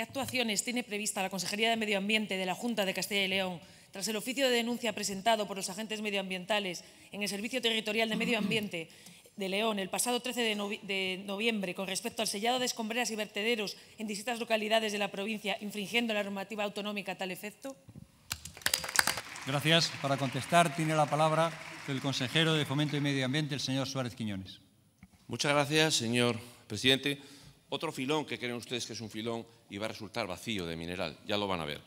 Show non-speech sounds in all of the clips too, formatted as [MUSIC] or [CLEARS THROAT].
¿Qué actuaciones tiene prevista la Consejería de Medio Ambiente de la Junta de Castilla y León tras el oficio de denuncia presentado por los agentes medioambientales en el Servicio Territorial de Medio Ambiente de León el pasado 13 de, noviembre con respecto al sellado de escombreras y vertederos en distintas localidades de la provincia, infringiendo la normativa autonómica a tal efecto? Gracias. Para contestar tiene la palabra el consejero de Fomento y Medio Ambiente, el señor Suárez Quiñones. Muchas gracias, señor presidente. Otro filón que creen ustedes que es un filón y va a resultar vacío de mineral, ya lo van a ver.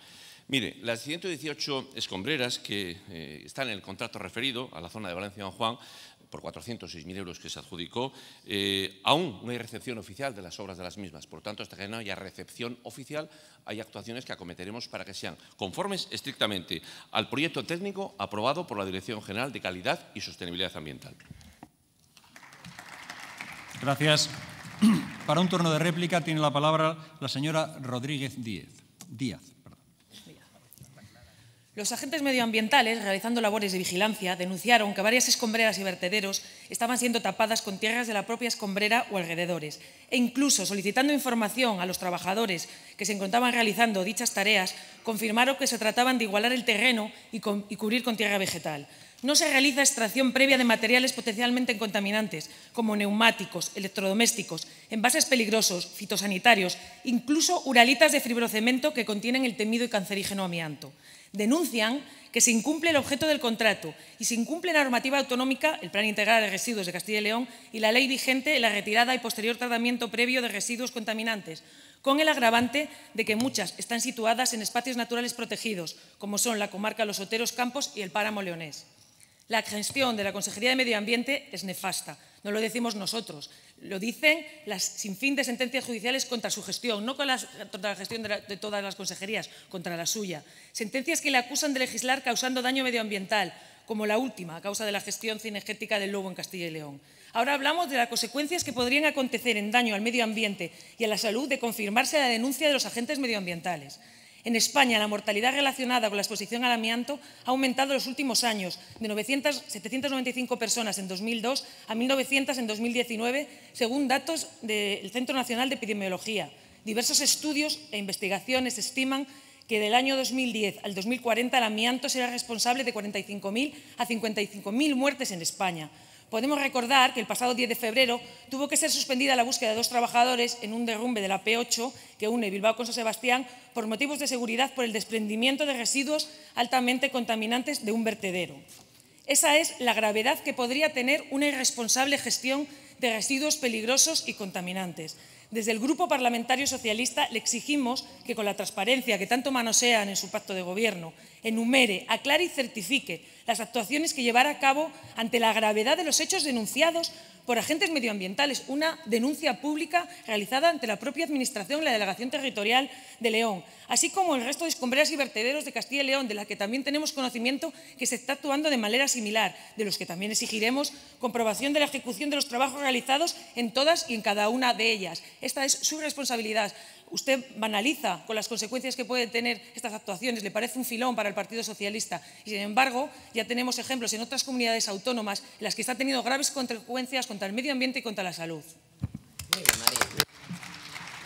Mire, las 118 escombreras que eh, están en el contrato referido a la zona de valencia San Juan, por 406.000 euros que se adjudicó, eh, aún no hay recepción oficial de las obras de las mismas. Por tanto, hasta que no haya recepción oficial, hay actuaciones que acometeremos para que sean conformes estrictamente al proyecto técnico aprobado por la Dirección General de Calidad y Sostenibilidad Ambiental. Gracias. [CLEARS THROAT] Para un turno de réplica tiene la palabra la señora Rodríguez Díez, Díaz. Los agentes medioambientales, realizando labores de vigilancia, denunciaron que varias escombreras y vertederos estaban siendo tapadas con tierras de la propia escombrera o alrededores, e incluso solicitando información a los trabajadores que se encontraban realizando dichas tareas, confirmaron que se trataban de igualar el terreno y cubrir con tierra vegetal. No se realiza extracción previa de materiales potencialmente contaminantes, como neumáticos, electrodomésticos, envases peligrosos, fitosanitarios, incluso uralitas de fibrocemento que contienen el temido y cancerígeno amianto. Denuncian que se incumple el objeto del contrato y se incumple la normativa autonómica, el Plan Integral de Residuos de Castilla y León y la ley vigente en la retirada y posterior tratamiento previo de residuos contaminantes, con el agravante de que muchas están situadas en espacios naturales protegidos, como son la comarca Los Oteros Campos y el Páramo Leonés la gestión de la Consejería de Medio Ambiente es nefasta. No lo decimos nosotros, lo dicen las sinfín de sentencias judiciales contra su gestión, no con contra la gestión de, todas las consejerías, contra la suya. Sentencias que le acusan de legislar causando daño medioambiental, como la última, a causa de la gestión cinegética del lobo en Castilla y León. Ahora hablamos de las consecuencias que podrían acontecer en daño al medio ambiente y a la salud de confirmarse la denuncia de los agentes medioambientales. En España, la mortalidad relacionada con la exposición al amianto ha aumentado en los últimos años, de 795 personas en 2002 a 1.900 en 2019, según datos del Centro Nacional de Epidemiología. Diversos estudios e investigaciones estiman que del año 2010 al 2040 el amianto será responsable de 45.000 a 55.000 muertes en España podemos recordar que el pasado 10 de febrero tuvo que ser suspendida la búsqueda de dos trabajadores en un derrumbe de la P8 que une Bilbao con San Sebastián por motivos de seguridad por el desprendimiento de residuos altamente contaminantes de un vertedero. Esa es la gravedad que podría tener una irresponsable gestión de residuos peligrosos y contaminantes. Desde el Grupo Parlamentario Socialista le exigimos que con la transparencia que tanto manosean en su pacto de gobierno, enumere, aclare y certifique las actuaciones que llevará a cabo ante la gravedad de los hechos denunciados por agentes medioambientales, una denuncia pública realizada ante la propia Administración y la Delegación Territorial de León, así como el resto de escombreras y vertederos de Castilla y León, de la que también tenemos conocimiento que se está actuando de manera similar, de los que también exigiremos comprobación de la ejecución de los trabajos realizados en todas y en cada una de ellas. Esta es su responsabilidad usted banaliza con las consecuencias que pueden tener estas actuaciones, le parece un filón para el Partido Socialista. Y sin embargo, ya tenemos ejemplos en otras comunidades autónomas en las que está teniendo graves consecuencias contra el medio ambiente y contra la salud.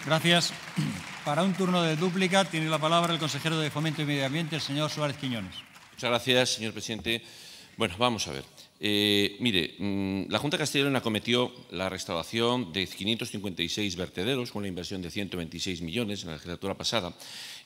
Gracias. [CLEARS THROAT] Para un turno de dúplica tiene la palabra el consejero de Fomento y Medio Ambiente, el señor Suárez Quiñones. Muchas gracias, señor presidente. Bueno, vamos a ver. Eh, mire, mm, la Junta Castellana acometió la restauración de 556 vertederos con la inversión de 126 millones en la legislatura pasada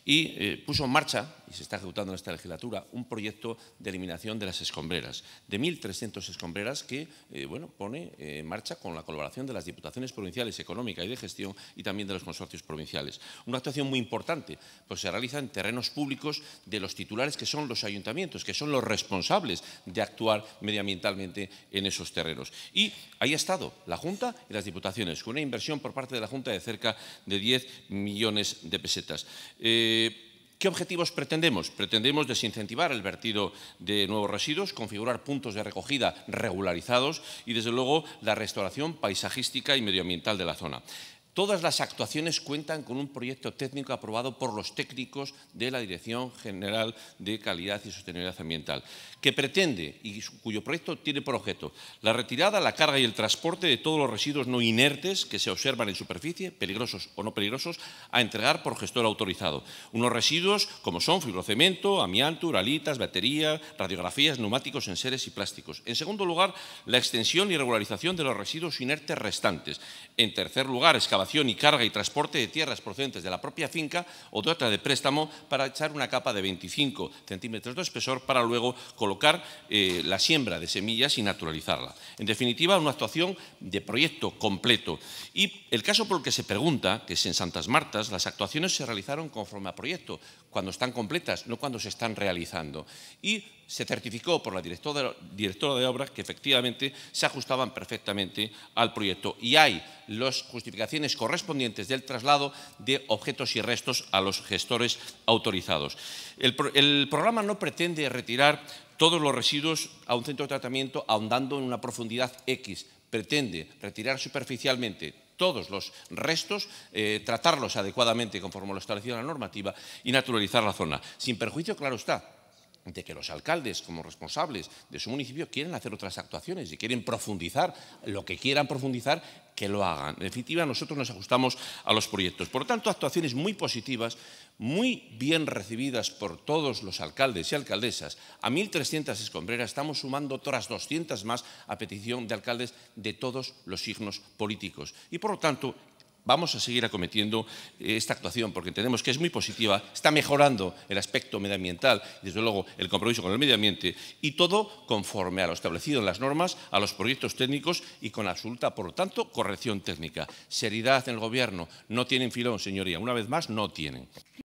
y eh, puso en marcha, y se está ejecutando en esta legislatura, un proyecto de eliminación de las escombreras, de 1.300 escombreras que eh, bueno, pone en marcha con la colaboración de las Diputaciones Provinciales Económica y de Gestión y también de los consorcios provinciales. Una actuación muy importante, pues se realiza en terrenos públicos de los titulares que son los ayuntamientos, que son los responsables de actuar medioambientalmente en esos terrenos. Y ahí ha estado la Junta y las Diputaciones, con una inversión por parte de la Junta de cerca de 10 millones de pesetas. Eh, ¿Qué objetivos pretendemos? Pretendemos desincentivar el vertido de nuevos residuos, configurar puntos de recogida regularizados y, desde luego, la restauración paisajística y medioambiental de la zona. Todas las actuaciones cuentan con un proyecto técnico aprobado por los técnicos de la Dirección General de Calidad y Sostenibilidad Ambiental, que pretende y cuyo proyecto tiene por objeto la retirada, la carga y el transporte de todos los residuos no inertes que se observan en superficie, peligrosos o no peligrosos, a entregar por gestor autorizado. Unos residuos como son fibrocemento, amianto, uralitas, baterías, radiografías, neumáticos, enseres y plásticos. En segundo lugar, la extensión y regularización de los residuos inertes restantes. En tercer lugar, excavación y carga y transporte de tierras procedentes de la propia finca o de otra de préstamo para echar una capa de 25 centímetros de espesor para luego colocar eh, la siembra de semillas y naturalizarla. En definitiva, una actuación de proyecto completo. Y el caso por el que se pregunta, que es en Santas Martas, las actuaciones se realizaron conforme a proyecto, cuando están completas, no cuando se están realizando. Y se certificó por la directora, de obras que efectivamente se ajustaban perfectamente al proyecto y hay las justificaciones correspondientes del traslado de objetos y restos a los gestores autorizados. El, programa no pretende retirar todos los residuos a un centro de tratamiento ahondando en una profundidad X, pretende retirar superficialmente todos los restos, eh, tratarlos adecuadamente conforme lo en la normativa y naturalizar la zona, sin perjuicio, claro está, de que los alcaldes como responsables de su municipio quieren hacer otras actuaciones y quieren profundizar lo que quieran profundizar, que lo hagan. En definitiva, nosotros nos ajustamos a los proyectos. Por lo tanto, actuaciones muy positivas, muy bien recibidas por todos los alcaldes y alcaldesas. A 1.300 escombreras estamos sumando otras 200 más a petición de alcaldes de todos los signos políticos. Y por lo tanto, vamos a seguir acometiendo eh, esta actuación porque entendemos que es muy positiva, está mejorando el aspecto medioambiental, desde luego el compromiso con el medio ambiente y todo conforme a lo establecido en las normas, a los proyectos técnicos y con absoluta, por lo tanto, corrección técnica. Seriedad en el Gobierno. No tienen filón, señoría. Una vez más, no tienen.